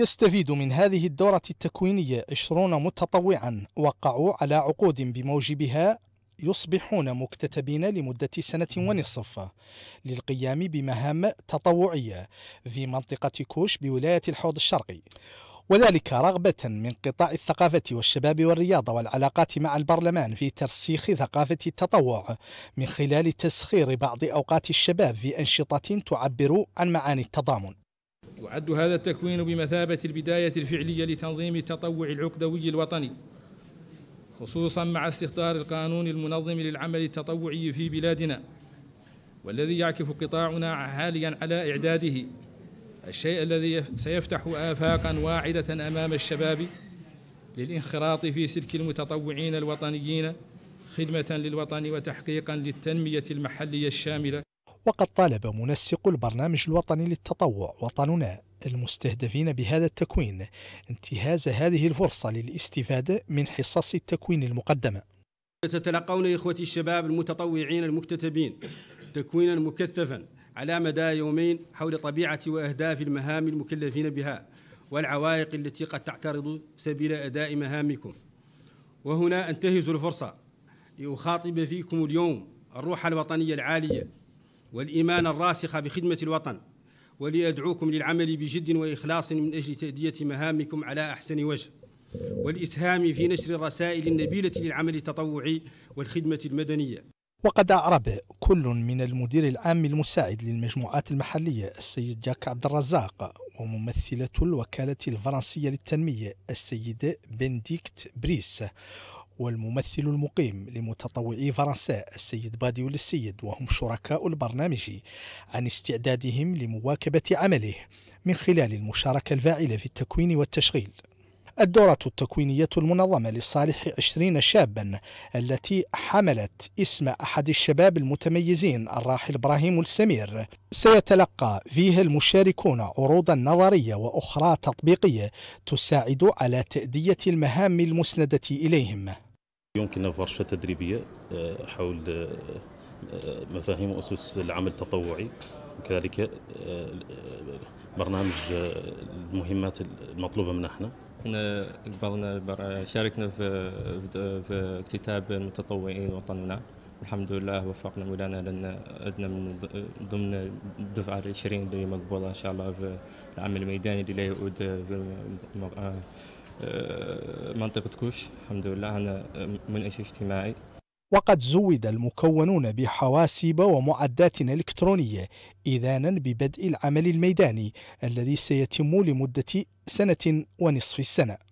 يستفيد من هذه الدورة التكوينية 20 متطوعا وقعوا على عقود بموجبها يصبحون مكتتبين لمدة سنة ونصف للقيام بمهام تطوعية في منطقة كوش بولاية الحوض الشرقي وذلك رغبة من قطاع الثقافة والشباب والرياضة والعلاقات مع البرلمان في ترسيخ ثقافة التطوع من خلال تسخير بعض أوقات الشباب في أنشطة تعبر عن معاني التضامن يعد هذا التكوين بمثابة البداية الفعلية لتنظيم التطوع العقدوي الوطني خصوصا مع استخدار القانون المنظم للعمل التطوعي في بلادنا والذي يعكف قطاعنا حاليا على إعداده الشيء الذي سيفتح آفاقا واعدة أمام الشباب للانخراط في سلك المتطوعين الوطنيين خدمة للوطن وتحقيقا للتنمية المحلية الشاملة وقد طالب منسق البرنامج الوطني للتطوع وطننا المستهدفين بهذا التكوين انتهاز هذه الفرصة للاستفادة من حصص التكوين المقدمة تتلقون إخوتي الشباب المتطوعين المكتتبين تكوينا مكثفا على مدى يومين حول طبيعة وأهداف المهام المكلفين بها والعوائق التي قد تعترض سبيل أداء مهامكم وهنا أنتهز الفرصة لأخاطب فيكم اليوم الروح الوطنية العالية والإيمان الراسخ بخدمة الوطن ولأدعوكم للعمل بجد وإخلاص من أجل تأدية مهامكم على أحسن وجه والإسهام في نشر الرسائل النبيلة للعمل التطوعي والخدمة المدنية وقد أعرب كل من المدير العام المساعد للمجموعات المحلية السيد جاك عبد الرزاق وممثلة الوكالة الفرنسية للتنمية السيدة بنديكت بريس والممثل المقيم لمتطوعي فرنسا السيد باديو للسيد وهم شركاء البرنامج عن استعدادهم لمواكبة عمله من خلال المشاركة الفاعلة في التكوين والتشغيل الدورة التكوينية المنظمة للصالح 20 شابا التي حملت اسم أحد الشباب المتميزين الراحل إبراهيم السمير سيتلقى فيه المشاركون عروضا نظرية وأخرى تطبيقية تساعد على تأدية المهام المسندة إليهم يمكننا فرشة تدريبية آه، حول آه، آه، مفاهيم أسس العمل التطوعي وكذلك برنامج المهمات المطلوبة من احنا قبلنا شاركنا في في اكتتاب المتطوعين وطننا الحمد لله وفقنا مولانا لان عندنا من ضمن الدفعه ال 20 اللي مقبوله ان شاء الله في العمل الميداني اللي يعود في آه، آه، منطقه كوش الحمد لله انا منعش اجتماعي وقد زود المكونون بحواسيب ومعدات إلكترونية إذانا ببدء العمل الميداني الذي سيتم لمدة سنة ونصف السنة